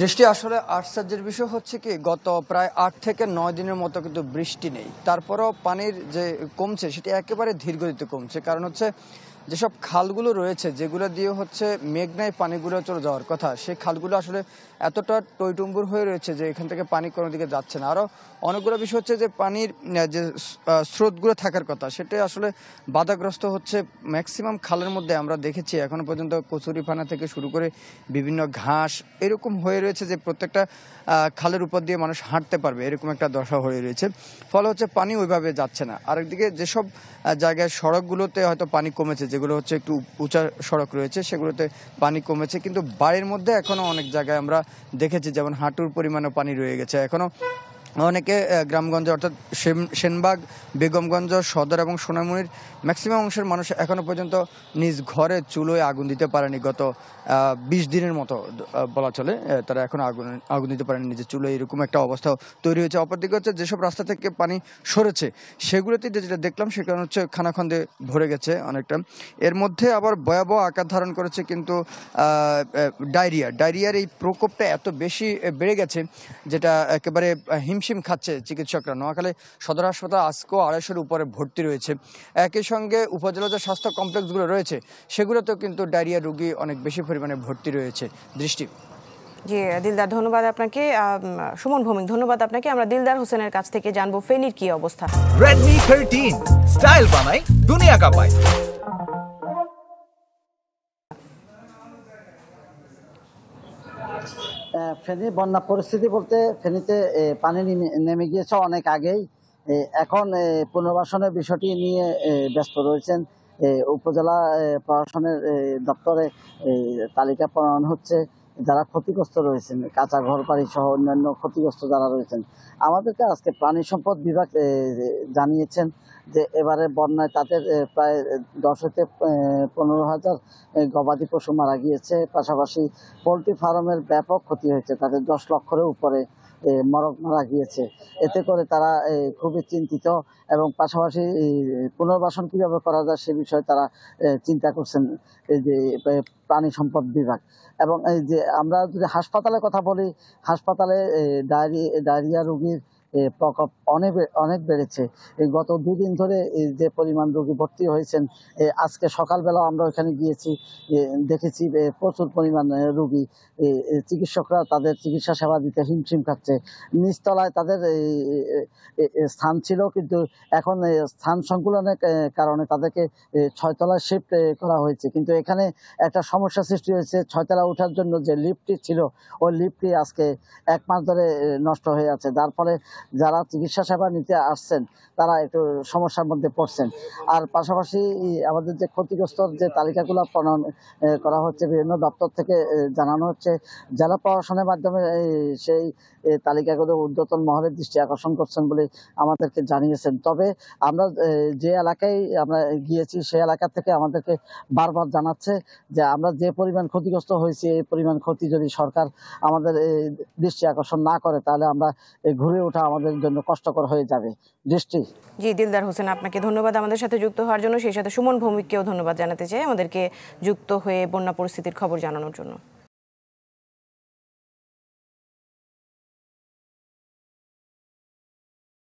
দৃষ্টি আসলে আশ্চর্যের বিষয় হচ্ছে কি গত প্রায় আট থেকে নয় দিনের মতো কিন্তু বৃষ্টি নেই তারপরও পানির যে কমছে সেটি একেবারে ধীরগতিতে কমছে কারণ হচ্ছে যেসব খালগুলো রয়েছে যেগুলো দিয়ে হচ্ছে মেঘনায় পানিগুলো চলে যাওয়ার কথা সেই খালগুলো আসলে এতটা টইটুম্বুর হয়ে রয়েছে যে এখান থেকে পানি কোনো দিকে যাচ্ছে না আরও অনেকগুলো বিষয় হচ্ছে যে পানির যে স্রোতগুলো থাকার কথা সেটা আসলে বাধাগ্রস্ত হচ্ছে ম্যাক্সিমাম খালের মধ্যে আমরা দেখেছি এখনো পর্যন্ত কচুরিফানা থেকে শুরু করে বিভিন্ন ঘাস এরকম হয়ে রয়েছে যে প্রত্যেকটা খালের উপর দিয়ে মানুষ হাঁটতে পারবে এরকম একটা দশা হয়ে রয়েছে ফলে হচ্ছে পানি ওইভাবে যাচ্ছে না আরেকদিকে যেসব জায়গায় সড়কগুলোতে হয়তো পানি কমেছে যেগুলো হচ্ছে একটু উঁচা সড়ক রয়েছে সেগুলোতে পানি কমেছে কিন্তু বাড়ির মধ্যে এখনো অনেক জায়গায় আমরা দেখেছি যেমন হাঁটুর পরিমাণে পানি রয়ে গেছে এখনো অনেকে গ্রামগঞ্জে অর্থাৎ সেনবাগ বেগমগঞ্জ সদর এবং সোনামুনির ম্যাক্সিমাম অংশের মানুষ এখনও পর্যন্ত নিজ ঘরে চুলোয় আগুন দিতে পারেনি গত বিশ দিনের মতো বলা চলে তারা এখন আগুন আগুন দিতে পারেনি নিজের চুলো এরকম একটা অবস্থা তৈরি হয়েছে অপরদিকে হচ্ছে যেসব রাস্তা থেকে পানি সরেছে সেগুলোতে যেটা দেখলাম সেগুলো হচ্ছে খানাখন্দে ভরে গেছে অনেকটা এর মধ্যে আবার ভয়াবহ আকার ধারণ করেছে কিন্তু ডায়রিয়া ডায়রিয়ার এই প্রকোপটা এত বেশি বেড়ে গেছে যেটা একেবারে হিম হিমশিম খাচ্ছে চিকিৎসকরা নোয়াখালী সদর হাসপাতাল আজকেও আড়াইশোর উপরে ভর্তি রয়েছে একই সঙ্গে উপজেলা যে স্বাস্থ্য কমপ্লেক্সগুলো রয়েছে সেগুলোতেও কিন্তু ডায়রিয়া রোগী অনেক বেশি পরিমাণে ভর্তি রয়েছে দৃষ্টি জি দিলদার ধন্যবাদ আপনাকে সুমন ভৌমিক ধন্যবাদ আপনাকে আমরা দিলদার হোসেনের কাছ থেকে জানবো ফেনির কি অবস্থা রেডমি থার্টিন স্টাইল বানাই দুনিয়া কাপায় ফেনী বন্যা পরিস্থিতি বলতে ফেনীতে পানি নেমে গিয়েছে অনেক আগেই এখন পুনর্বাসনের বিষয়টি নিয়ে ব্যস্ত রয়েছেন উপজেলা প্রশাসনের দপ্তরে তালিকা প্রণয়ন হচ্ছে যারা ক্ষতিগ্রস্ত রয়েছেন কাঁচা ঘর বাড়ি সহ অন্যান্য ক্ষতিগ্রস্ত যারা রয়েছেন আমাদেরকে আজকে প্রাণী সম্পদ বিভাগ জানিয়েছেন যে এবারে বন্যায় তাদের প্রায় দশ হতে পনেরো হাজার গবাদি পশু মারা গিয়েছে পাশাপাশি পোলট্রি ফার্মের ব্যাপক ক্ষতি হয়েছে তাদের দশ লক্ষের উপরে মরক মারা গিয়েছে এতে করে তারা খুবই চিন্তিত এবং পাশাপাশি পুনর্বাসন কীভাবে করা যায় সে বিষয়ে তারা চিন্তা করছেন এই যে প্রাণী সম্পদ বিভাগ এবং এই যে আমরা যদি হাসপাতালের কথা বলি হাসপাতালে ডায়রি ডায়রিয়া রোগীর প্রকোপ অনেক অনেক বেড়েছে গত দুদিন ধরে যে পরিমাণ রোগী ভর্তি হয়েছেন আজকে সকালবেলাও আমরা ওখানে গিয়েছি দেখেছি প্রচুর পরিমাণ রোগী চিকিৎসকরা তাদের চিকিৎসা সেবা দিতে হিমশিম খাচ্ছে নিচতলায় তাদের স্থান ছিল কিন্তু এখন স্থান সংকুলনের কারণে তাদেরকে ছয়তলায় শিফট করা হয়েছে কিন্তু এখানে একটা সমস্যা সৃষ্টি হয়েছে ছয়তলা ওঠার জন্য যে লিফটটি ছিল ওই লিফটটি আজকে এক মাস ধরে নষ্ট হয়ে আছে যার ফলে যারা চিকিৎসা সেবা নিতে আসছেন তারা একটু সমস্যার মধ্যে পড়ছেন আর পাশাপাশি আমাদের যে ক্ষতিগ্রস্ত যে তালিকাগুলো প্রণয়ন করা হচ্ছে বিভিন্ন দপ্তর থেকে জানানো হচ্ছে জেলা প্রশাসনের মাধ্যমে সেই তালিকাগুলো উদ্যতন মহলের দৃষ্টি আকর্ষণ করছেন বলে আমাদেরকে জানিয়েছেন তবে আমরা যে এলাকায় আমরা গিয়েছি সেই এলাকা থেকে আমাদেরকে বারবার জানাচ্ছে যে আমরা যে পরিমাণ ক্ষতিগ্রস্ত হয়েছি এই পরিমাণ ক্ষতি যদি সরকার আমাদের দৃষ্টি আকর্ষণ না করে তাহলে আমরা ঘুরে ওঠা আমাদের জন্য কষ্টকর হয়ে যাবে দৃষ্টি জি দিলদার হোসেন আপনাকে ধন্যবাদ আমাদের সাথে যুক্ত হওয়ার জন্য সেই সাথে সুমন ভৌমিককেও ধন্যবাদ জানাতে চাই আমাদেরকে যুক্ত হয়ে বন্যা পরিস্থিতির খবর জানানোর জন্য